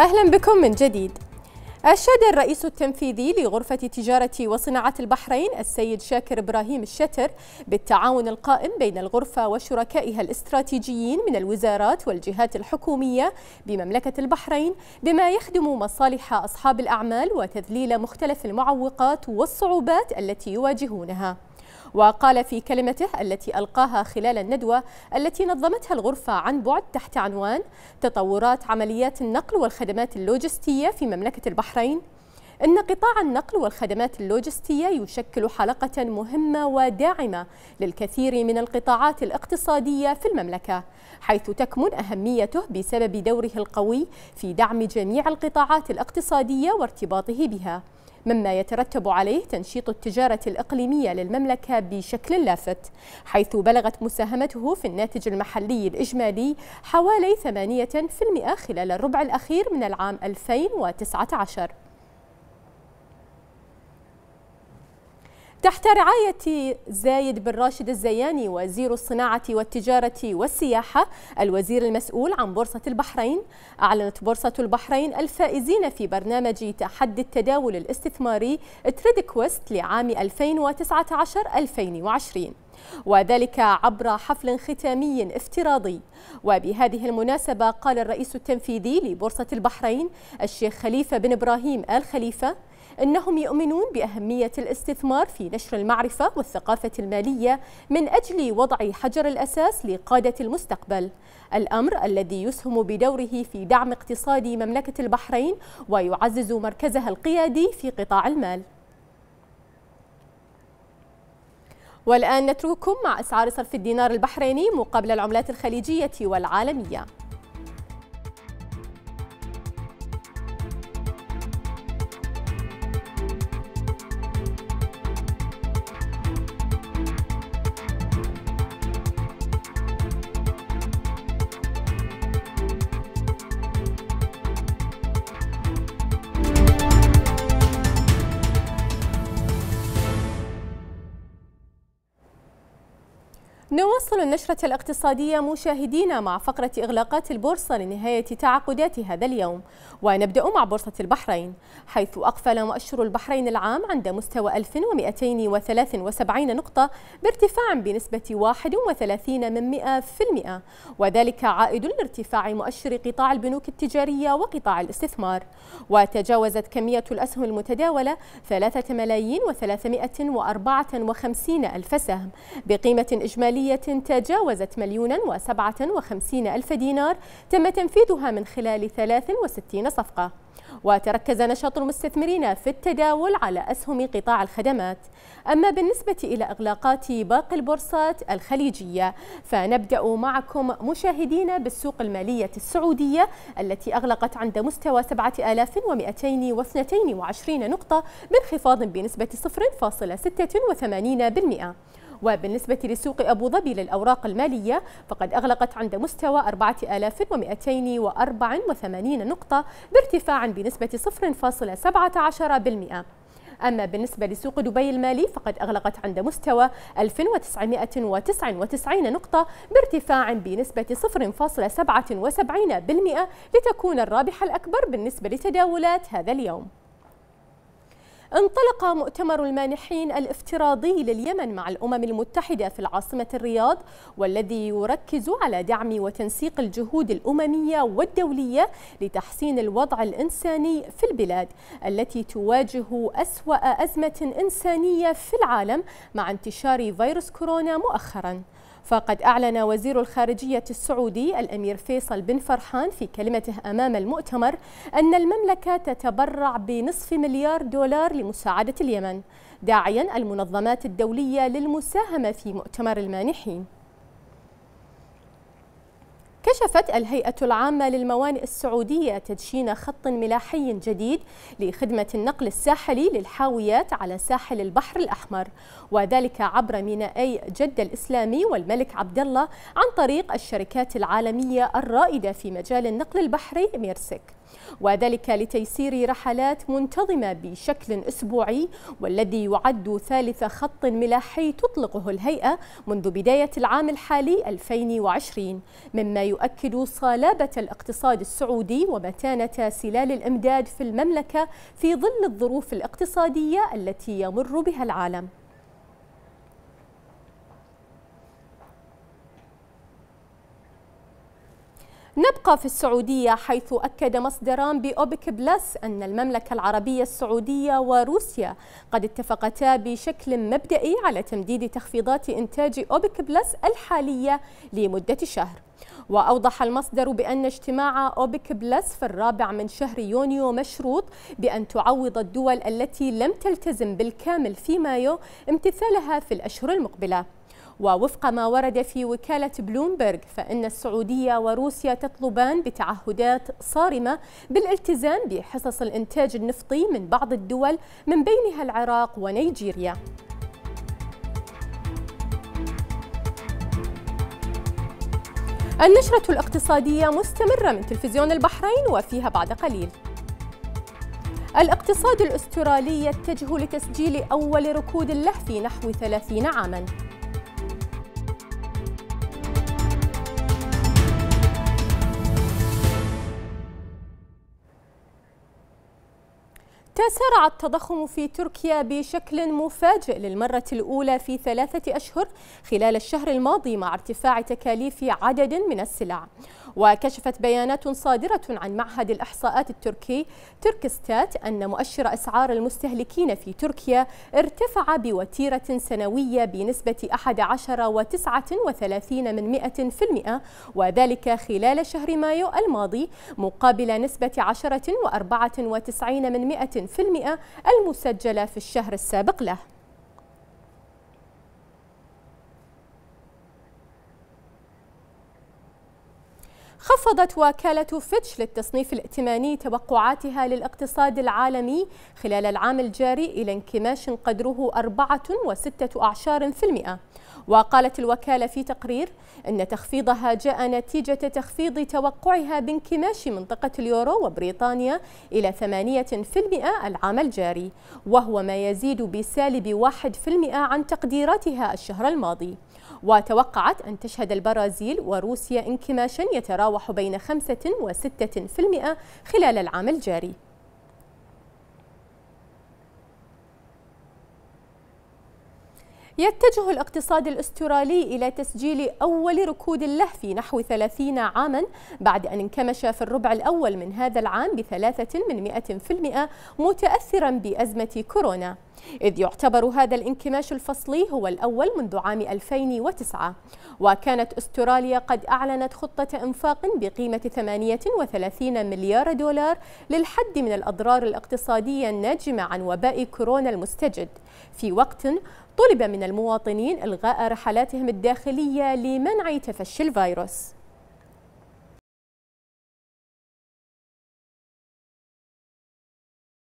أهلا بكم من جديد أشاد الرئيس التنفيذي لغرفة تجارة وصناعة البحرين السيد شاكر إبراهيم الشتر بالتعاون القائم بين الغرفة وشركائها الاستراتيجيين من الوزارات والجهات الحكومية بمملكة البحرين بما يخدم مصالح أصحاب الأعمال وتذليل مختلف المعوقات والصعوبات التي يواجهونها وقال في كلمته التي ألقاها خلال الندوة التي نظمتها الغرفة عن بعد تحت عنوان تطورات عمليات النقل والخدمات اللوجستية في مملكة البحرين إن قطاع النقل والخدمات اللوجستية يشكل حلقة مهمة وداعمة للكثير من القطاعات الاقتصادية في المملكة، حيث تكمن أهميته بسبب دوره القوي في دعم جميع القطاعات الاقتصادية وارتباطه بها. مما يترتب عليه تنشيط التجارة الإقليمية للمملكة بشكل لافت حيث بلغت مساهمته في الناتج المحلي الإجمالي حوالي 8% خلال الربع الأخير من العام 2019 تحت رعاية زايد بن راشد الزياني وزير الصناعة والتجارة والسياحة الوزير المسؤول عن بورصة البحرين أعلنت بورصة البحرين الفائزين في برنامج تحدي التداول الاستثماري تريد كويست لعام 2019-2020 وذلك عبر حفل ختامي افتراضي وبهذه المناسبة قال الرئيس التنفيذي لبورصة البحرين الشيخ خليفة بن إبراهيم آل خليفة أنهم يؤمنون بأهمية الاستثمار في نشر المعرفة والثقافة المالية من أجل وضع حجر الأساس لقادة المستقبل الأمر الذي يسهم بدوره في دعم اقتصاد مملكة البحرين ويعزز مركزها القيادي في قطاع المال والآن نترككم مع أسعار صرف الدينار البحريني مقابل العملات الخليجية والعالمية No. نواصل النشرة الاقتصادية مشاهدينا مع فقرة إغلاقات البورصة لنهاية تعاقدات هذا اليوم ونبدأ مع بورصة البحرين حيث أقفل مؤشر البحرين العام عند مستوى 1273 نقطة بارتفاع بنسبة 31 وذلك عائد لارتفاع مؤشر قطاع البنوك التجارية وقطاع الاستثمار وتجاوزت كمية الأسهم المتداولة 3 ملايين و354 ألف سهم بقيمة إجمالية تجاوزت مليونا وسبعة وخمسين ألف دينار تم تنفيذها من خلال 63 صفقة وتركز نشاط المستثمرين في التداول على أسهم قطاع الخدمات أما بالنسبة إلى إغلاقات باقي البورصات الخليجية فنبدأ معكم مشاهدين بالسوق المالية السعودية التي أغلقت عند مستوى 7222 نقطة بانخفاض بنسبة 0.86% وبالنسبة لسوق أبو ظبي للأوراق المالية فقد أغلقت عند مستوى 4284 نقطة بارتفاع بنسبة 0.17% أما بالنسبة لسوق دبي المالي فقد أغلقت عند مستوى 1999 نقطة بارتفاع بنسبة 0.77% لتكون الرابح الأكبر بالنسبة لتداولات هذا اليوم انطلق مؤتمر المانحين الافتراضي لليمن مع الأمم المتحدة في العاصمة الرياض والذي يركز على دعم وتنسيق الجهود الأممية والدولية لتحسين الوضع الإنساني في البلاد التي تواجه أسوأ أزمة إنسانية في العالم مع انتشار فيروس كورونا مؤخراً فقد أعلن وزير الخارجية السعودي الأمير فيصل بن فرحان في كلمته أمام المؤتمر أن المملكة تتبرع بنصف مليار دولار لمساعدة اليمن داعيا المنظمات الدولية للمساهمة في مؤتمر المانحين كشفت الهيئة العامة للموانئ السعودية تدشين خط ملاحي جديد لخدمة النقل الساحلي للحاويات على ساحل البحر الأحمر وذلك عبر مينائي جدة الإسلامي والملك عبد الله عن طريق الشركات العالمية الرائدة في مجال النقل البحري ميرسك وذلك لتيسير رحلات منتظمة بشكل أسبوعي والذي يعد ثالث خط ملاحي تطلقه الهيئة منذ بداية العام الحالي 2020 مما يؤكد صلابة الاقتصاد السعودي ومتانة سلال الإمداد في المملكة في ظل الظروف الاقتصادية التي يمر بها العالم نبقى في السعودية حيث أكد مصدران بأوبك بلس أن المملكة العربية السعودية وروسيا قد اتفقتا بشكل مبدئي على تمديد تخفيضات إنتاج أوبك بلس الحالية لمدة شهر وأوضح المصدر بأن اجتماع أوبك بلس في الرابع من شهر يونيو مشروط بأن تعوض الدول التي لم تلتزم بالكامل في مايو امتثالها في الأشهر المقبلة ووفق ما ورد في وكالة بلومبرغ فإن السعودية وروسيا تطلبان بتعهدات صارمة بالالتزام بحصص الإنتاج النفطي من بعض الدول من بينها العراق ونيجيريا النشرة الاقتصادية مستمرة من تلفزيون البحرين وفيها بعد قليل الاقتصاد الأسترالي يتجه لتسجيل أول ركود له في نحو 30 عاماً تسارع التضخم في تركيا بشكل مفاجئ للمرة الأولى في ثلاثة أشهر خلال الشهر الماضي مع ارتفاع تكاليف عدد من السلع وكشفت بيانات صادرة عن معهد الإحصاءات التركي تركستات أن مؤشر أسعار المستهلكين في تركيا ارتفع بوتيرة سنوية بنسبة 11.39 من وذلك خلال شهر مايو الماضي مقابل نسبة 10.94 من المسجلة في الشهر السابق له خفضت وكالة فيتش للتصنيف الائتماني توقعاتها للاقتصاد العالمي خلال العام الجاري إلى انكماش قدره 4.6% وقالت الوكالة في تقرير أن تخفيضها جاء نتيجة تخفيض توقعها بانكماش منطقة اليورو وبريطانيا إلى 8% العام الجاري وهو ما يزيد بسالب 1% عن تقديراتها الشهر الماضي وتوقعت أن تشهد البرازيل وروسيا انكماشا يتراوح بين 5 و 6% خلال العام الجاري يتجه الاقتصاد الاسترالي إلى تسجيل أول ركود له في نحو 30 عاما بعد أن انكمش في الربع الأول من هذا العام بثلاثة من مئة في المئة متأثرا بأزمة كورونا إذ يعتبر هذا الانكماش الفصلي هو الأول منذ عام 2009 وكانت أستراليا قد أعلنت خطة إنفاق بقيمة 38 مليار دولار للحد من الأضرار الاقتصادية الناجمة عن وباء كورونا المستجد في وقت طلب من المواطنين إلغاء رحلاتهم الداخلية لمنع تفشي الفيروس